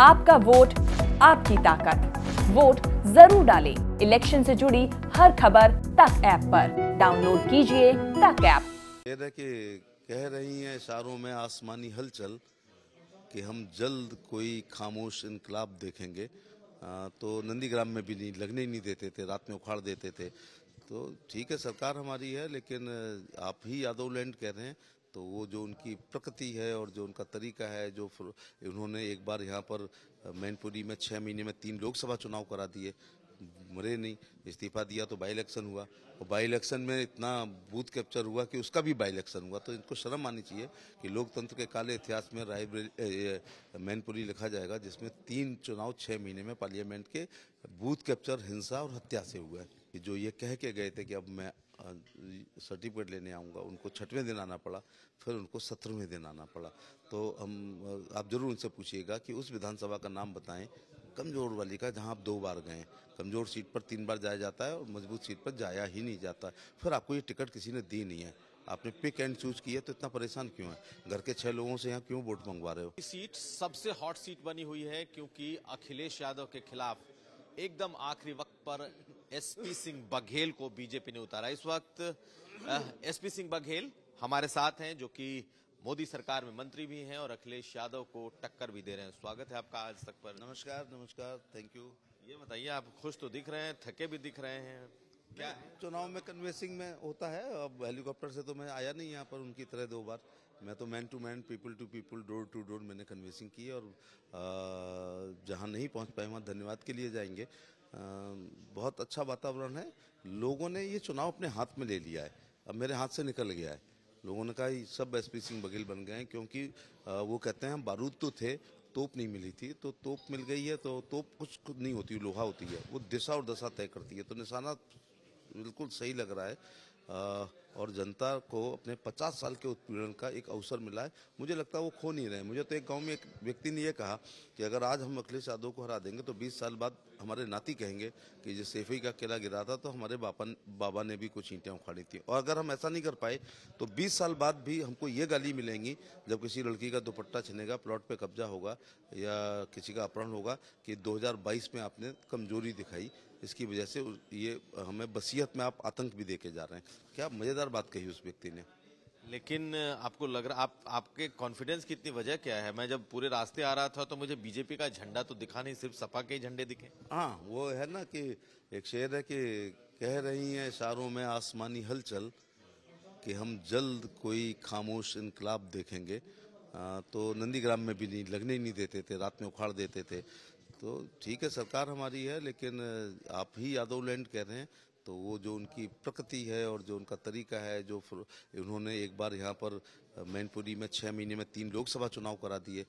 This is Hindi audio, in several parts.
आपका वोट आपकी ताकत वोट जरूर डालें इलेक्शन से जुड़ी हर खबर तक ऐप पर डाउनलोड कीजिए तक ऐप कि कह रही हैं इशारों में आसमानी हलचल कि हम जल्द कोई खामोश इनकलाब देखेंगे आ, तो नंदीग्राम में भी नहीं लगने ही नहीं देते थे रात में उखाड़ देते थे तो ठीक है सरकार हमारी है लेकिन आप ही यादव लैंड कह रहे हैं तो वो जो उनकी प्रकृति है और जो उनका तरीका है जो उन्होंने एक बार यहाँ पर मैनपुरी में छः महीने में तीन लोकसभा चुनाव करा दिए मरे नहीं इस्तीफा दिया तो बाई इलेक्शन हुआ और बाई इलेक्शन में इतना बूथ कैप्चर हुआ कि उसका भी बाई इलेक्शन हुआ तो इनको शर्म आनी चाहिए कि लोकतंत्र के काले इतिहास में रायबरेली मैनपुरी लिखा जाएगा जिसमें तीन चुनाव छः महीने में पार्लियामेंट के बूथ कैप्चर हिंसा और हत्या से हुआ है जो ये कह के गए थे कि अब मैं सर्टिफिकेट लेने आऊँगा उनको छठवें दिन आना पड़ा फिर उनको सत्रहवें दिन आना पड़ा तो हम आप ज़रूर उनसे पूछिएगा कि उस विधानसभा का नाम बताएं कमज़ोर वाली का जहाँ आप दो बार गए कमज़ोर सीट पर तीन बार जाया जाता है और मजबूत सीट पर जाया ही नहीं जाता फिर आपको ये टिकट किसी ने दी नहीं है आपने पिक एंड चूज किया तो इतना परेशान क्यों है घर के छह लोगों से यहाँ क्यों वोट मंगवा रहे हो सीट सबसे हॉट सीट बनी हुई है क्योंकि अखिलेश यादव के खिलाफ एकदम आखिरी वक्त पर एसपी सिंह बघेल को बीजेपी ने उतारा इस वक्त एसपी सिंह बघेल हमारे साथ हैं जो कि मोदी सरकार में मंत्री भी हैं और अखिलेश यादव को टक्कर भी दे रहे हैं स्वागत है आपका आज तक पर नमस्कार नमस्कार थैंक यू ये बताइए आप खुश तो दिख रहे हैं थके भी दिख रहे हैं क्या चुनाव में कन्वेंसिंग में होता है अब हेलीकॉप्टर से तो मैं आया नहीं यहाँ पर उनकी तरह दो बार मैं तो man to man people to people door to door मैंने कन्वेंसिंग की और जहाँ नहीं पहुँच पाए वहाँ धन्यवाद के लिए जाएंगे बहुत अच्छा वातावरण है लोगों ने ये चुनाव अपने हाथ में ले लिया है अब मेरे हाथ से निकल गया है लोगों ने कहा सब एस पी सिंह बघेल बन गए हैं क्योंकि वो कहते हैं हम बारूद तो थे तोप नहीं मिली थी तो तोप मिल गई है तो तोप कुछ नहीं होती लोहा होती है वो दिशा और दशा तय करती है तो निशाना बिल्कुल सही लग रहा है और जनता को अपने 50 साल के उत्पीड़न का एक अवसर मिला है मुझे लगता है वो खो नहीं रहे मुझे तो एक गांव में एक व्यक्ति ने यह कहा कि अगर आज हम अखिलेश यादव को हरा देंगे तो 20 साल बाद हमारे नाती कहेंगे कि जो सेफी का किला गिरा था तो हमारे बापन बाबा ने भी कुछ ईंटें उखाड़ी थी और अगर हम ऐसा नहीं कर पाए तो बीस साल बाद भी हमको ये गाली मिलेंगी जब किसी लड़की का दुपट्टा छिनेगा प्लॉट पर कब्जा होगा या किसी का अपहरण होगा कि दो में आपने कमजोरी दिखाई इसकी वजह से ये हमें बसीयत में आप आतंक भी दे के जा रहे हैं क्या मज़ेदार मजेदार बात कही उस व्यक्ति ने लेकिन आपको लग रहा आप आपके कॉन्फिडेंस की इतनी वजह क्या है मैं जब पूरे रास्ते आ रहा था तो मुझे बीजेपी का झंडा तो दिखा नहीं सिर्फ सपा के ही झंडे दिखे हाँ वो है ना कि एक शेर है कि कह रही है इशारों में आसमानी हलचल कि हम जल्द कोई खामोश इनकलाब देखेंगे आ, तो नंदीग्राम में भी नहीं लगने ही नहीं देते थे रात में उखाड़ देते थे तो ठीक है सरकार हमारी है लेकिन आप ही यादव लैंड कह रहे हैं तो वो जो उनकी प्रकृति है और जो उनका तरीका है जो उन्होंने एक बार यहाँ पर मैनपुरी में छः महीने में तीन लोकसभा चुनाव करा दिए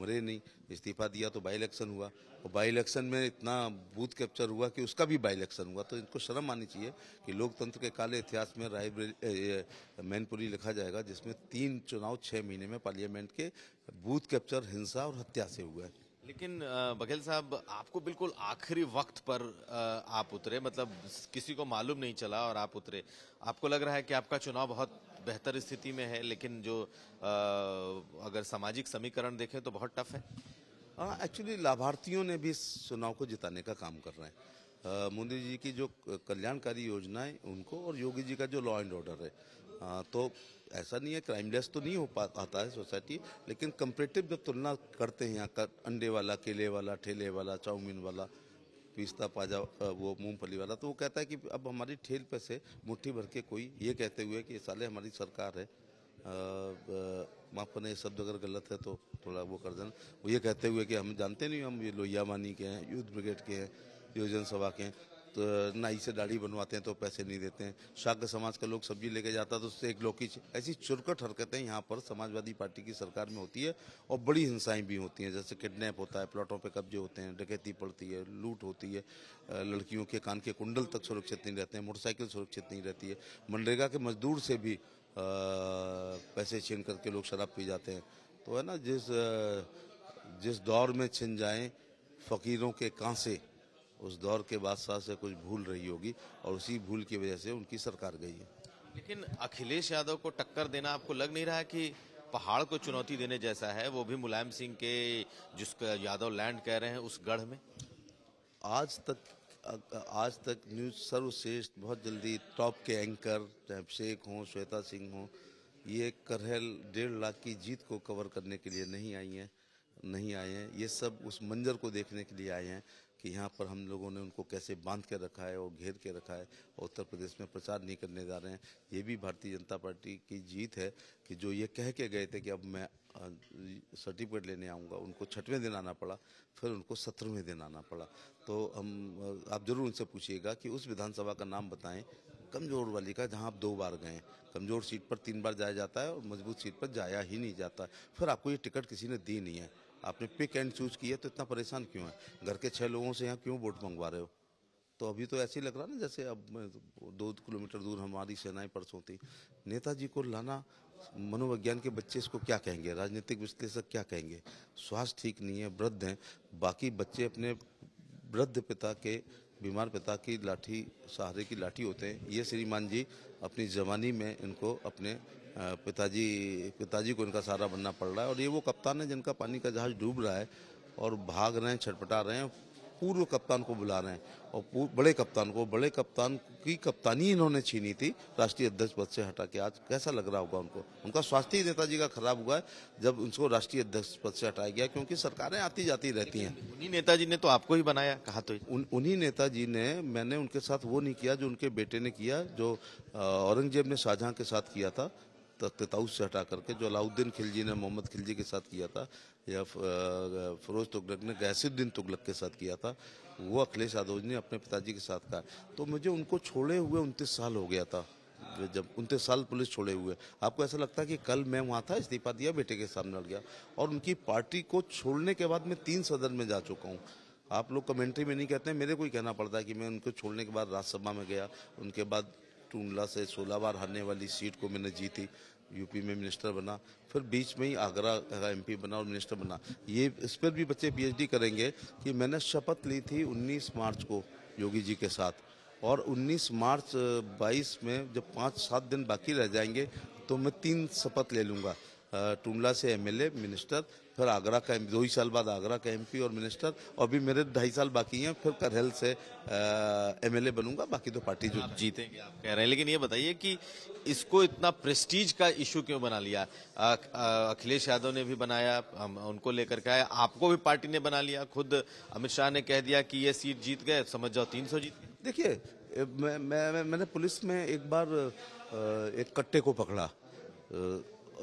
मरे नहीं इस्तीफा दिया तो बाई इलेक्शन हुआ और बाई इलेक्शन में इतना बूथ कैप्चर हुआ कि उसका भी बाई इलेक्शन हुआ तो इनको शर्म आनी चाहिए कि लोकतंत्र के काले इतिहास में रायबरेली मैनपुरी लिखा जाएगा जिसमें तीन चुनाव छः महीने में पार्लियामेंट के बूथ कैप्चर हिंसा और हत्या से हुआ है लेकिन बघेल साहब आपको बिल्कुल आखिरी वक्त पर आप उतरे मतलब किसी को मालूम नहीं चला और आप उतरे आपको लग रहा है कि आपका चुनाव बहुत बेहतर स्थिति में है लेकिन जो अगर सामाजिक समीकरण देखें तो बहुत टफ है एक्चुअली लाभार्थियों ने भी इस चुनाव को जिताने का काम कर रहे हैं मोदी जी की जो कल्याणकारी योजनाएं उनको और योगी जी का जो लॉ एंड ऑर्डर है हाँ तो ऐसा नहीं है क्राइमलेस तो नहीं हो पा आता है सोसाइटी लेकिन कंपेटिव जब तुलना करते हैं यहाँ का अंडे वाला केले वाला ठेले वाला चाउमीन वाला पिस्ता पाजा वो मूंगफली वाला तो वो कहता है कि अब हमारी ठेल पे से मुट्ठी भर के कोई ये कहते हुए कि साले हमारी सरकार है माफ करना ये शब्द अगर गलत है तो थोड़ा वो कर देना वो ये कहते हुए कि हम जानते नहीं हम ये लोहिया के हैं यूथ ब्रिगेड के हैं योजन सभा के हैं तो नाई से दाढ़ी बनवाते हैं तो पैसे नहीं देते हैं शाक समाज का लोग सब्जी लेके जाता है तो उससे एक लौकी ऐसी चुरकट हरकतें यहाँ पर समाजवादी पार्टी की सरकार में होती है और बड़ी हिंसाएं भी होती हैं जैसे किडनैप होता है प्लॉटों पर कब्जे होते हैं डकैती पड़ती है लूट होती है लड़कियों के कान के कुंडल तक सुरक्षित नहीं रहते हैं मोटरसाइकिल सुरक्षित नहीं रहती है मनरेगा के मजदूर से भी पैसे छीन करके लोग शराब पी जाते हैं तो है ना जिस जिस दौर में छिन जाएँ फकीरों के कांसे उस दौर के बादशाह से कुछ भूल रही होगी और उसी भूल की वजह से उनकी सरकार गई है लेकिन अखिलेश यादव को टक्कर देना आपको लग नहीं रहा कि पहाड़ को चुनौती देने जैसा है वो भी मुलायम सिंह के जिसका यादव लैंड कह रहे हैं उस गढ़ में आज तक आज तक न्यूज सर्वश्रेष्ठ बहुत जल्दी टॉप के एंकर चाहे शेख हों श्वेता सिंह हों ये करहल डेढ़ लाख की जीत को कवर करने के लिए नहीं आई हैं नहीं आए हैं ये सब उस मंजर को देखने के लिए आए हैं कि यहाँ पर हम लोगों ने उनको कैसे बांध के रखा है और घेर के रखा है और उत्तर प्रदेश में प्रचार नहीं करने जा रहे हैं ये भी भारतीय जनता पार्टी की जीत है कि जो ये कह के गए थे कि अब मैं सर्टिफिकेट लेने आऊँगा उनको छठवें दिन आना पड़ा फिर उनको सत्रहवें दिन आना पड़ा तो हम आप जरूर उनसे पूछिएगा कि उस विधानसभा का नाम बताएं कमज़ोर वाली का जहाँ आप दो बार गए कमज़ोर सीट पर तीन बार जाया जाता है और मजबूत सीट पर जाया ही नहीं जाता फिर आपको ये टिकट किसी ने दी नहीं है आपने पिक एंड चूज किया तो इतना परेशान क्यों है घर के छः लोगों से यहाँ क्यों वोट मंगवा रहे हो तो अभी तो ऐसे ही लग रहा ना जैसे अब दो किलोमीटर दूर हमारी सेनाएं परसों थी नेताजी को लाना मनोविज्ञान के बच्चे इसको क्या कहेंगे राजनीतिक विश्लेषक क्या कहेंगे स्वास्थ्य ठीक नहीं है वृद्ध हैं बाकी बच्चे अपने वृद्ध पिता के बीमार पिता की लाठी सहारे की लाठी होते हैं ये श्रीमान जी अपनी जवानी में इनको अपने पिताजी पिताजी को इनका सहारा बनना पड़ रहा है और ये वो कप्तान है जिनका पानी का जहाज डूब रहा है और भाग रहे हैं छटपटा रहे हैं पूर्व कप्तान को बुला रहे हैं और बड़े कप्तान को बड़े कप्तान की कप्तानी इन्होंने छीनी थी राष्ट्रीय अध्यक्ष पद से हटा के आज कैसा लग रहा होगा उनको उनका स्वास्थ्य ही नेताजी का खराब हुआ है जब उनको राष्ट्रीय अध्यक्ष पद से हटाया गया क्योंकि सरकारें आती जाती रहती हैं उन्हीं नेताजी ने तो आपको ही बनाया कहा तो उन्हीं नेताजी ने मैंने उनके साथ वो नहीं किया जो उनके बेटे ने किया जो औरंगजेब ने शाहजहां के साथ किया था तख्त से हटा करके जो अलाउद्दीन खिलजी ने मोहम्मद खिलजी के साथ किया था या फरोज तुगलक ने गैसुद्दीन तुगलक के साथ किया था वो अखिलेश यादव ने अपने पिताजी के साथ कहा तो मुझे उनको छोड़े हुए उनतीस साल हो गया था जब उनतीस साल पुलिस छोड़े हुए आपको ऐसा लगता है कि कल मैं वहाँ था इस्तीफा दिया बेटे के सामने लड़ गया और उनकी पार्टी को छोड़ने के बाद मैं तीन सदन में जा चुका हूँ आप लोग कमेंट्री में नहीं कहते मेरे को ही कहना पड़ता है कि मैं उनको छोड़ने के बाद राज्यसभा में गया उनके बाद टूंडला से सोलह बार हारने वाली सीट को मैंने जीती यूपी में मिनिस्टर बना फिर बीच में ही आगरा का एमपी बना और मिनिस्टर बना ये इस पर भी बच्चे पीएचडी करेंगे कि मैंने शपथ ली थी 19 मार्च को योगी जी के साथ और 19 मार्च 22 में जब पाँच सात दिन बाकी रह जाएंगे तो मैं तीन शपथ ले लूँगा टुंडला से एमएलए मिनिस्टर फिर आगरा का दो ही साल बाद आगरा का एमपी और मिनिस्टर और अभी मेरे ढाई साल बाकी हैं फिर करहल से एमएलए बनूंगा बाकी तो पार्टी जो जीतेंगे आप कह रहे हैं लेकिन ये बताइए कि इसको इतना प्रेस्टीज का इशू क्यों बना लिया अखिलेश यादव ने भी बनाया हम उनको लेकर के आया आपको भी पार्टी ने बना लिया खुद अमित शाह ने कह दिया कि ये सीट जीत गए समझ जाओ तीन जीत देखिए मैं, मैं, मैंने पुलिस में एक बार एक कट्टे को पकड़ा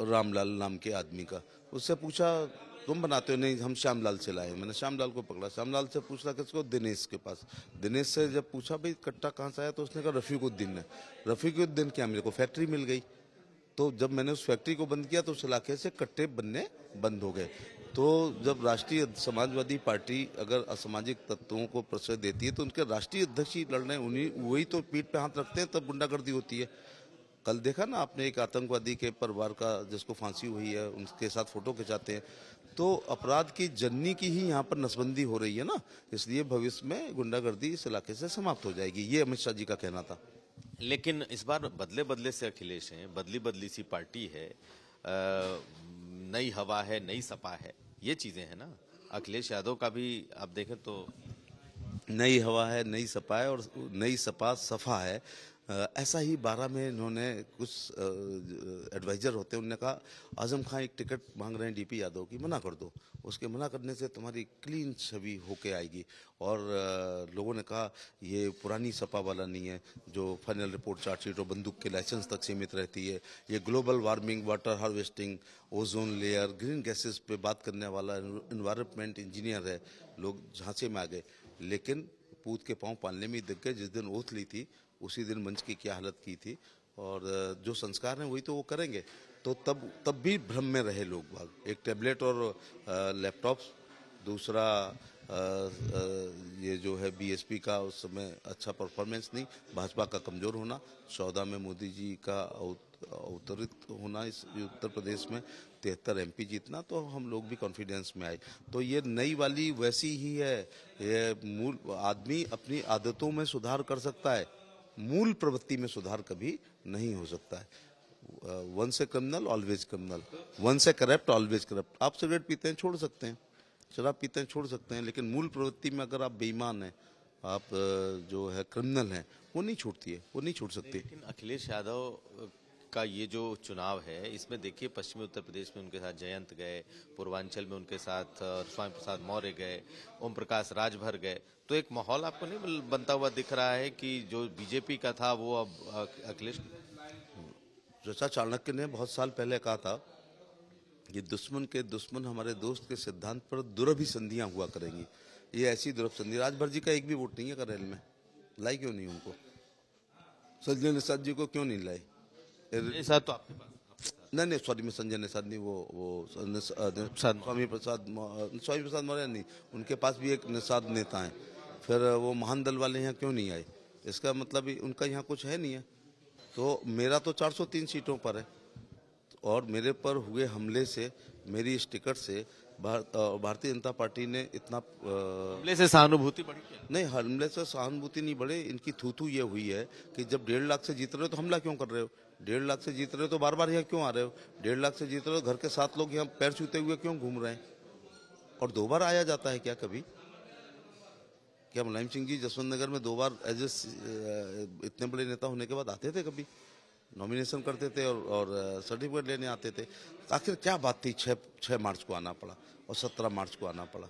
रामलाल नाम के आदमी का उससे पूछा तुम बनाते हो नहीं हम श्यामलाल से लाए मैंने श्यामलाल को पकड़ा श्यामलाल से पूछ रहा किसको दिनेश के पास दिनेश से जब पूछा भाई कट्टा कहाँ से आया तो उसने कहा रफ़ीकुद्दीन ने रफ़ीकुद्दीन क्या मेरे को फैक्ट्री मिल गई तो जब मैंने उस फैक्ट्री को बंद किया तो उस इलाके से कट्टे बनने बंद हो गए तो जब राष्ट्रीय समाजवादी पार्टी अगर असामाजिक तत्वों को प्रश्रय देती है तो उनके राष्ट्रीय अध्यक्ष ही लड़ रहे हैं उन्हीं वही तो पीठ पे हाथ रखते हैं तब गुंडागर्दी होती है कल देखा ना आपने एक आतंकवादी के परिवार का जिसको फांसी हुई है उनके साथ फोटो खिंचाते हैं तो अपराध की जन्नी की ही यहाँ पर नसबंदी हो रही है ना इसलिए भविष्य में गुंडागर्दी इस इलाके से समाप्त हो जाएगी ये अमित शाह जी का कहना था लेकिन इस बार बदले बदले से अखिलेश हैं बदली बदली सी पार्टी है नई हवा है नई सपा है ये चीजें हैं ना अखिलेश यादव का भी आप देखें तो नई हवा है नई सपा है और नई सपा सफा है ऐसा ही बारह में इन्होंने कुछ एडवाइज़र होते हैं उन्होंने कहा आजम खां एक टिकट मांग रहे हैं डीपी यादव की मना कर दो उसके मना करने से तुम्हारी क्लीन छवि होके आएगी और आ, लोगों ने कहा ये पुरानी सपा वाला नहीं है जो फाइनल रिपोर्ट चार्जशीट और बंदूक के लाइसेंस तक सीमित रहती है ये global warming water harvesting ozone layer green gases पे बात करने वाला इन्वायरमेंट इंजीनियर है लोग झांसे में आ गए लेकिन पूत के पाँव पालने में दिख गए जिस दिन ओथ ली थी उसी दिन मंच की क्या हालत की थी और जो संस्कार हैं वही तो वो करेंगे तो तब तब भी भ्रम में रहे लोग बाग एक टैबलेट और लैपटॉप दूसरा आ, आ, ये जो है बीएसपी का उस समय अच्छा परफॉर्मेंस नहीं भाजपा का कमज़ोर होना चौदह में मोदी जी का अवतरित होना इस उत्तर प्रदेश में तिहत्तर एमपी जीतना तो हम लोग भी कॉन्फिडेंस में आए तो ये नई वाली वैसी ही है ये मूल आदमी अपनी आदतों में सुधार कर सकता है मूल प्रवृत्ति में सुधार कभी नहीं हो सकता है once criminal always criminal once corrupt always corrupt आप सिगरेट पीते हैं छोड़ सकते हैं शराब पीते हैं छोड़ सकते हैं लेकिन मूल प्रवृत्ति में अगर आप बेईमान हैं आप जो है क्रिमिनल हैं वो नहीं छूटती है वो नहीं छूट सकती लेकिन अखिलेश यादव का ये जो चुनाव है इसमें देखिए पश्चिमी उत्तर प्रदेश में उनके साथ जयंत गए पूर्वांचल में उनके साथ स्वामी प्रसाद मौर्य गए ओम प्रकाश राजभर गए तो एक माहौल आपको नहीं बनता हुआ दिख रहा है कि जो बीजेपी का था वो अब अखिलेश जैसा चाणक्य ने बहुत साल पहले कहा था कि दुश्मन के दुश्मन हमारे दोस्त के सिद्धांत पर दुरभिसंधियां हुआ करेंगी ये ऐसी संधि राजभर जी का एक भी वोट नहीं है करेल में लाई क्यों नहीं उनको सज्जन सज्जी को क्यों नहीं लाई ऐसा तो आपके पास नहीं नहीं सॉरी संजय संजय निषाद नहीं वो वो स्वामी प्रसाद स्वामी प्रसाद मौर्य नहीं उनके पास भी एक निषाद नेता है फिर वो महान दल वाले यहाँ क्यों नहीं आए इसका मतलब उनका यहाँ कुछ है नहीं है तो मेरा तो 403 सीटों पर है और मेरे पर हुए हमले से मेरी इस टिकट से भारतीय जनता पार्टी ने इतना हमले से सहानुभूति बढ़ी नहीं हमले से सहानुभूति नहीं बढ़े इनकी थूथू ये हुई है कि जब डेढ़ लाख से जीत रहे हो तो हमला क्यों कर रहे हो डेढ़ लाख से जीत रहे हो तो बार बार यहाँ क्यों आ रहे हो डेढ़ लाख से जीत रहे हो घर के साथ लोग यहाँ पैर छूते हुए क्यों घूम रहे हैं और दो बार आया जाता है क्या कभी क्या मुलायम सिंह जी जसवंत नगर में दो बार एज इतने बड़े नेता होने के बाद आते थे कभी नॉमिनेशन करते थे और, और सर्टिफिकेट लेने आते थे आखिर क्या बात थी छः छः मार्च को आना पड़ा और सत्रह मार्च को आना पड़ा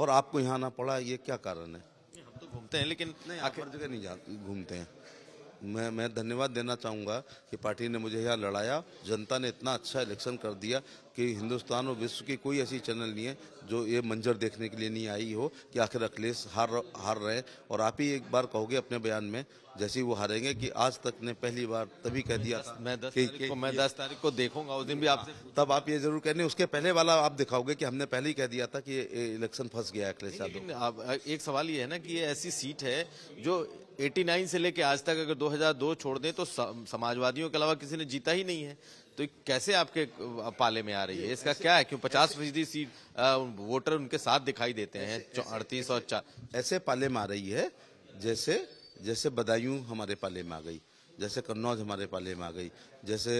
और आपको यहाँ आना पड़ा ये क्या कारण है हम तो घूमते हैं लेकिन नहीं आखिर जगह नहीं जाते घूमते हैं मैं मैं धन्यवाद देना चाहूँगा कि पार्टी ने मुझे यहाँ लड़ाया जनता ने इतना अच्छा इलेक्शन कर दिया कि हिंदुस्तान और विश्व की कोई ऐसी चैनल नहीं है जो ये मंजर देखने के लिए नहीं आई हो कि आखिर अखिलेश हार हार रहे और आप ही एक बार कहोगे अपने बयान में जैसे वो हारेंगे कि आज तक ने पहली बार तभी कह दिया मैं दस तारीख को मैं दस तारीख को देखूंगा उस दिन भी आप तब आप ये जरूर कहने उसके पहले वाला आप दिखाओगे कि हमने पहले ही कह दिया था कि इलेक्शन फंस गया अखिलेश यादव एक सवाल ये है ना कि ये ऐसी सीट है जो 89 से लेके आज तक अगर 2002 छोड़ दें तो समाजवादियों के अलावा किसी ने जीता ही नहीं है तो कैसे आपके पाले में आ रही है इसका क्या है क्यों 50 फीसदी सीट वोटर उनके साथ दिखाई देते हैं अड़तीस और चार ऐसे पाले में आ रही है जैसे जैसे बदायूं हमारे पाले में आ गई जैसे कन्नौज हमारे पाले में आ गई जैसे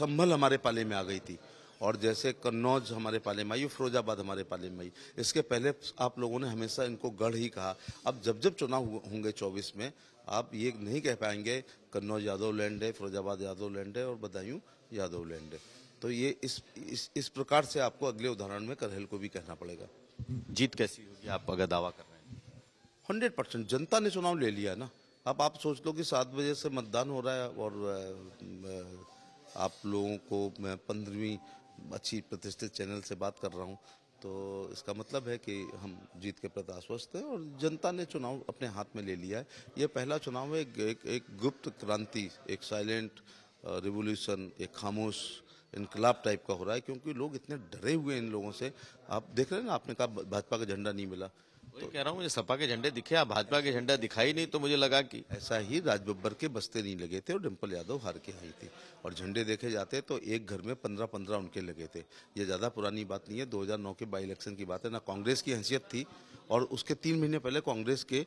संभल हमारे पाले में आ गई थी और जैसे कन्नौज हमारे पाले में आई फिरोजाबाद हमारे पाले में आई इसके पहले आप लोगों ने हमेशा इनको गढ़ ही कहा अब जब जब चुनाव होंगे चौबीस में आप ये नहीं कह पाएंगे कन्नौज यादव लैंड है फिरोजाबाद यादव लैंड है और बदायूं यादव लैंड है तो ये इस इस, इस प्रकार से आपको अगले उदाहरण में करहल को भी कहना पड़ेगा जीत कैसी होगी आप अगर दावा कर रहे हैं हंड्रेड परसेंट जनता ने चुनाव ले लिया ना अब आप सोच लो कि सात बजे से मतदान हो रहा है और आप लोगों को पंद्रहवीं अच्छी प्रतिष्ठित चैनल से बात कर रहा हूँ तो इसका मतलब है कि हम जीत के प्रति आश्वस्त हैं और जनता ने चुनाव अपने हाथ में ले लिया है ये पहला चुनाव है एक, एक, एक गुप्त क्रांति एक साइलेंट रिवोल्यूशन एक खामोश इनकलाब टाइप का हो रहा है क्योंकि लोग इतने डरे हुए हैं इन लोगों से आप देख रहे हैं ना आपने कहा भाजपा का झंडा नहीं मिला तो कह रहा हूँ मुझे सपा के झंडे दिखे आप भाजपा के झंडा दिखाई नहीं तो मुझे लगा कि ऐसा ही राजब्बर के बस्ते नहीं लगे थे और डिम्पल यादव हार के आई थी और झंडे देखे जाते तो एक घर में पंद्रह पंद्रह उनके लगे थे ये ज़्यादा पुरानी बात नहीं है दो हजार नौ के बाई इलेक्शन की बात है ना कांग्रेस की हैसियत थी और उसके तीन महीने पहले कांग्रेस के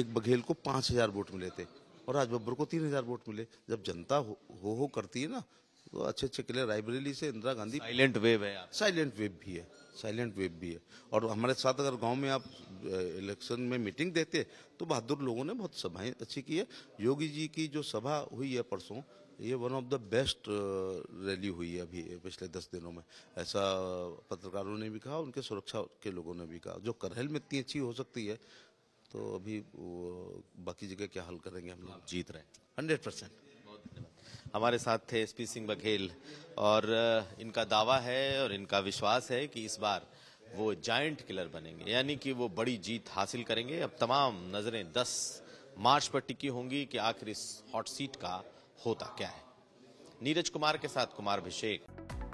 एक बघेल को पाँच वोट मिले थे और राजब्बर को तीन वोट मिले जब जनता हो हो करती है ना तो अच्छे अच्छे किले रायबरेली से इंदिरा गांधी साइलेंट वेव है साइलेंट वेव भी है साइलेंट वेब भी है और हमारे साथ अगर गांव में आप इलेक्शन में मीटिंग देते तो बहादुर लोगों ने बहुत सभाएं अच्छी की है योगी जी की जो सभा हुई है परसों ये one of the best rally हुई है अभी पिछले दस दिनों में ऐसा पत्रकारों ने भी कहा उनके सुरक्षा के लोगों ने भी कहा जो करहल में इतनी अच्छी हो सकती है तो अभी बाकी जगह क्या हल करेंगे हम लोग जीत रहे हैं हंड्रेड परसेंट हमारे साथ थे एसपी सिंह बघेल और इनका दावा है और इनका विश्वास है कि इस बार वो जाइंट किलर बनेंगे यानी कि वो बड़ी जीत हासिल करेंगे अब तमाम नज़रें 10 मार्च पर टिकी होंगी कि आखिर इस हॉट सीट का होता क्या है नीरज कुमार के साथ कुमार अभिषेक